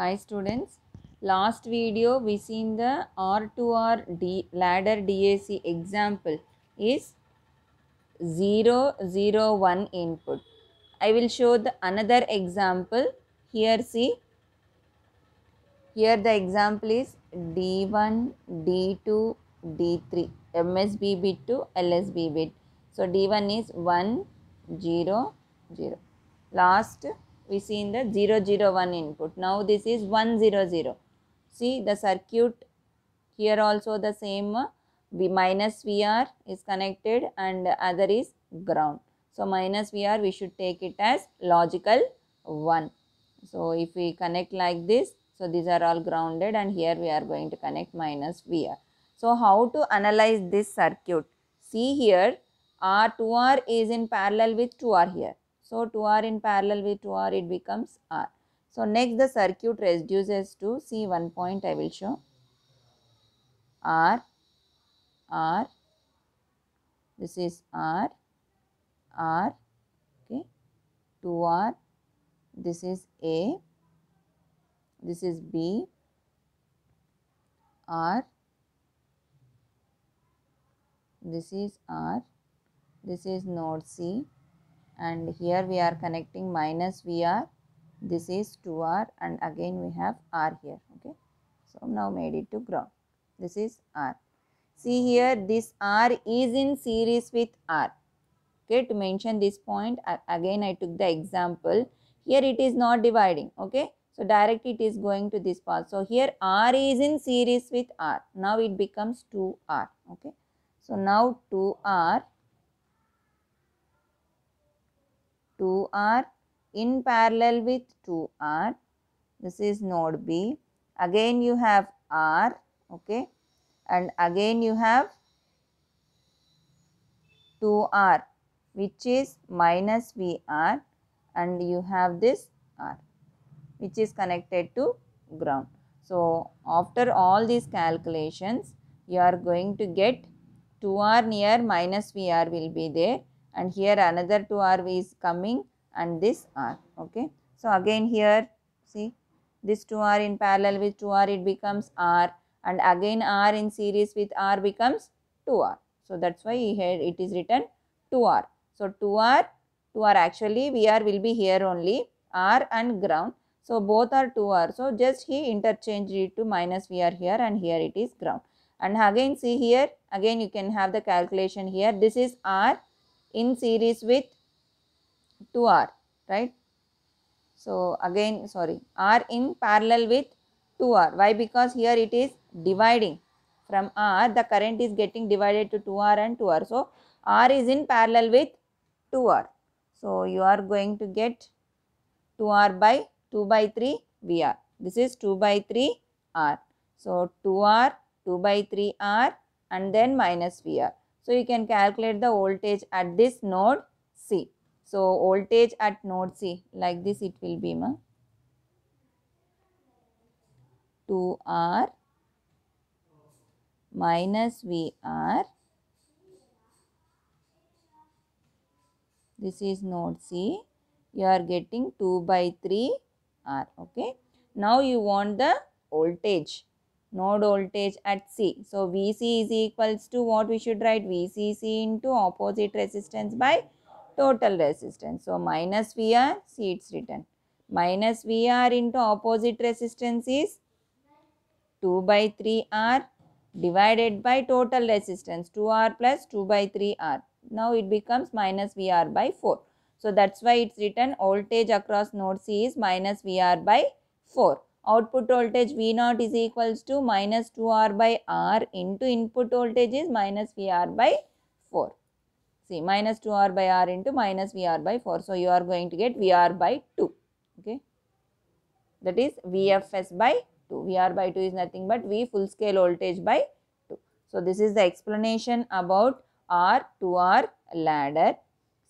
Hi students, last video we seen the R2R D ladder DAC example is 0, 0, 1 input. I will show the another example. Here see, here the example is D1, D2, D3, MSB bit to LSB bit. So D1 is 1, 0, 0. Last we see in the 001 input. Now this is 100. See the circuit here also the same uh, V minus VR is connected and other is ground. So minus VR we should take it as logical 1. So if we connect like this, so these are all grounded and here we are going to connect minus VR. So how to analyze this circuit? See here R2R is in parallel with 2R here. So 2R in parallel with 2R it becomes R. So next the circuit reduces to C. one point I will show R R this is R R okay 2R this is A this is B R this is R this is node C and here we are connecting minus VR this is 2R and again we have R here okay so now made it to ground this is R see here this R is in series with R okay to mention this point again I took the example here it is not dividing okay so direct it is going to this part. So here R is in series with R. Now it becomes 2R. Okay. So now 2R 2R in parallel with 2R. This is node B. Again you have R okay and again you have 2R which is minus VR and you have this R which is connected to ground. So, after all these calculations you are going to get 2R near minus VR will be there and here another 2 R V is coming and this R okay. So again here see this 2R in parallel with 2R it becomes R and again R in series with R becomes 2R. So that's why here it is written 2R. So 2R 2R actually VR will be here only R and ground. So both are 2R. So just he interchanged it to minus VR here and here it is ground. And again see here again you can have the calculation here. This is R in series with 2R, right. So, again sorry R in parallel with 2R. Why? Because here it is dividing from R the current is getting divided to 2R and 2R. So, R is in parallel with 2R. So, you are going to get 2R by 2 by 3 VR. This is 2 by 3 R. So, 2R, 2 by 3 R and then minus VR. So, you can calculate the voltage at this node C. So, voltage at node C like this it will be ma 2R minus VR this is node C you are getting 2 by 3 R okay. Now you want the voltage node voltage at C. So, VC is equals to what we should write VCC into opposite resistance by total resistance. So, minus VR, see it's written. Minus VR into opposite resistance is 2 by 3 R divided by total resistance 2 R plus 2 by 3 R. Now, it becomes minus VR by 4. So, that's why it's written voltage across node C is minus VR by 4 output voltage V naught is equals to minus 2R by R into input voltage is minus VR by 4. See minus 2R by R into minus VR by 4. So, you are going to get VR by 2. Okay. That is VFS by 2. VR by 2 is nothing but V full scale voltage by 2. So, this is the explanation about R to R ladder.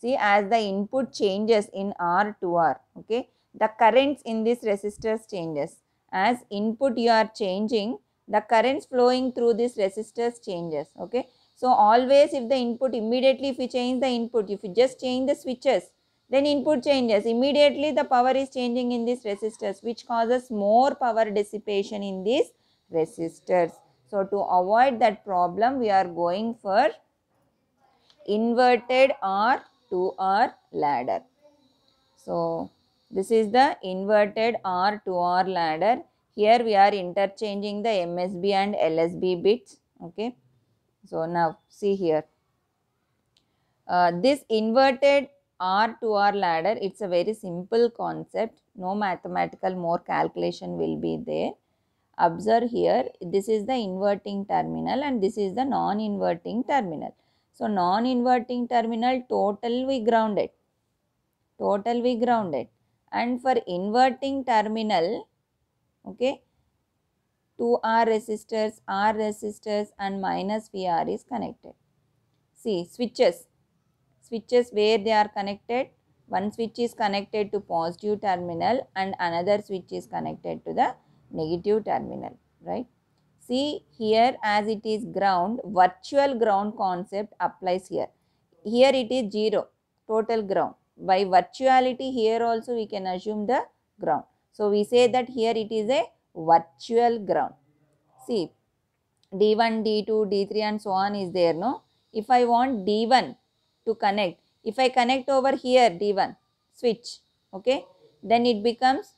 See as the input changes in R to R. Okay the currents in this resistors changes as input you are changing, the currents flowing through this resistors changes. Okay. So, always if the input immediately if you change the input, if you just change the switches, then input changes. Immediately the power is changing in these resistors which causes more power dissipation in these resistors. So, to avoid that problem we are going for inverted R to R ladder. So, this is the inverted R to R ladder. Here we are interchanging the MSB and LSB bits. Okay. So now see here. Uh, this inverted R to R ladder, it's a very simple concept. No mathematical more calculation will be there. Observe here, this is the inverting terminal and this is the non-inverting terminal. So non-inverting terminal total we grounded. Total we grounded and for inverting terminal okay 2R resistors, R resistors and minus VR is connected. See switches, switches where they are connected, one switch is connected to positive terminal and another switch is connected to the negative terminal, right. See here as it is ground, virtual ground concept applies here. Here it is 0, total ground by virtuality here also we can assume the ground. So, we say that here it is a virtual ground. See D1, D2, D3 and so on is there no. If I want D1 to connect, if I connect over here D1 switch okay then it becomes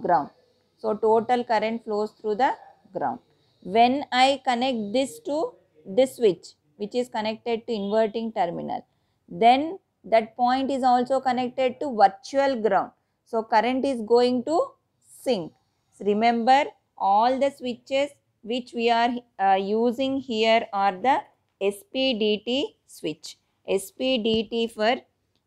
ground. So, total current flows through the ground. When I connect this to this switch which is connected to inverting terminal then that point is also connected to virtual ground. So, current is going to sink. So remember all the switches which we are uh, using here are the SPDT switch. SPDT for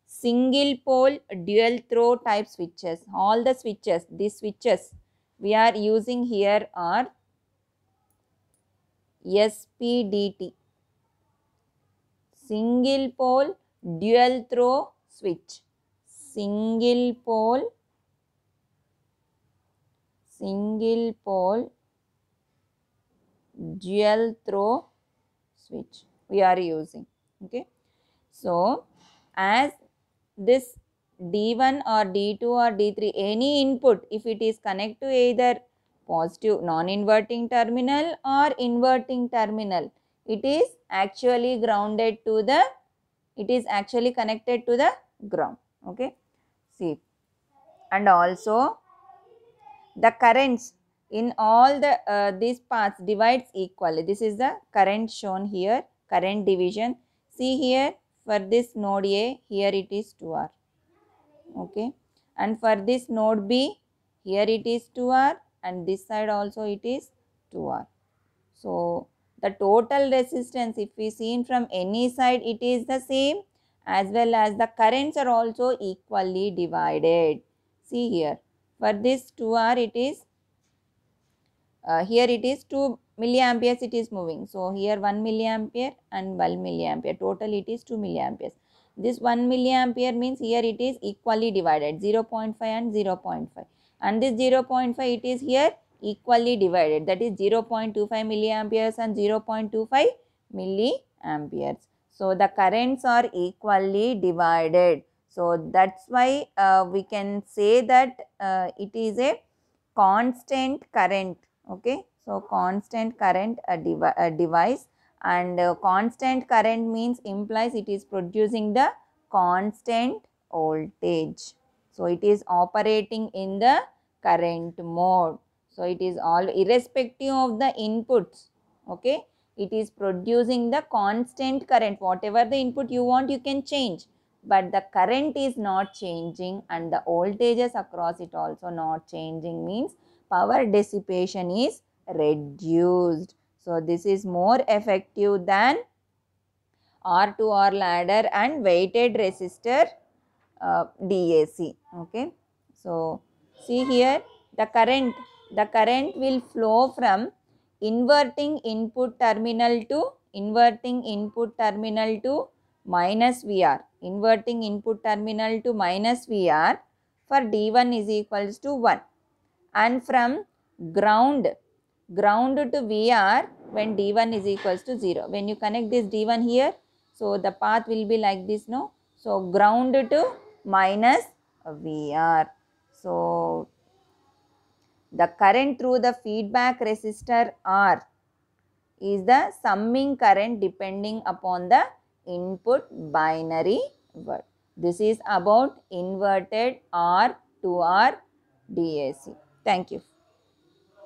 single pole dual throw type switches. All the switches, these switches we are using here are SPDT. Single pole dual throw switch, single pole, single pole, dual throw switch we are using. Okay. So, as this D1 or D2 or D3 any input if it is connect to either positive non-inverting terminal or inverting terminal it is actually grounded to the it is actually connected to the ground okay see and also the currents in all the uh, these paths divides equally this is the current shown here current division see here for this node a here it is 2r okay and for this node b here it is 2r and this side also it is 2r so the total resistance if we seen from any side it is the same as well as the currents are also equally divided. See here for this 2R it is uh, here it is 2 milliamperes it is moving. So, here 1 milliampere and 1 milliampere total it is 2 milliamperes. This 1 milliampere means here it is equally divided 0 0.5 and 0 0.5 and this 0 0.5 it is here equally divided that is 0.25 milliamperes and 0.25 milliamperes. So, the currents are equally divided. So, that is why uh, we can say that uh, it is a constant current. Okay. So, constant current a devi a device and uh, constant current means implies it is producing the constant voltage. So, it is operating in the current mode. So, it is all irrespective of the inputs, okay. It is producing the constant current. Whatever the input you want, you can change. But the current is not changing and the voltages across it also not changing means power dissipation is reduced. So, this is more effective than R2R ladder and weighted resistor uh, DAC. Okay. So, see here the current the current will flow from inverting input terminal to inverting input terminal to minus VR. Inverting input terminal to minus VR for D1 is equals to 1. And from ground, ground to VR when D1 is equals to 0. When you connect this D1 here, so the path will be like this, no? So ground to minus VR. So the current through the feedback resistor R is the summing current depending upon the input binary word. This is about inverted R to R DAC. Thank you.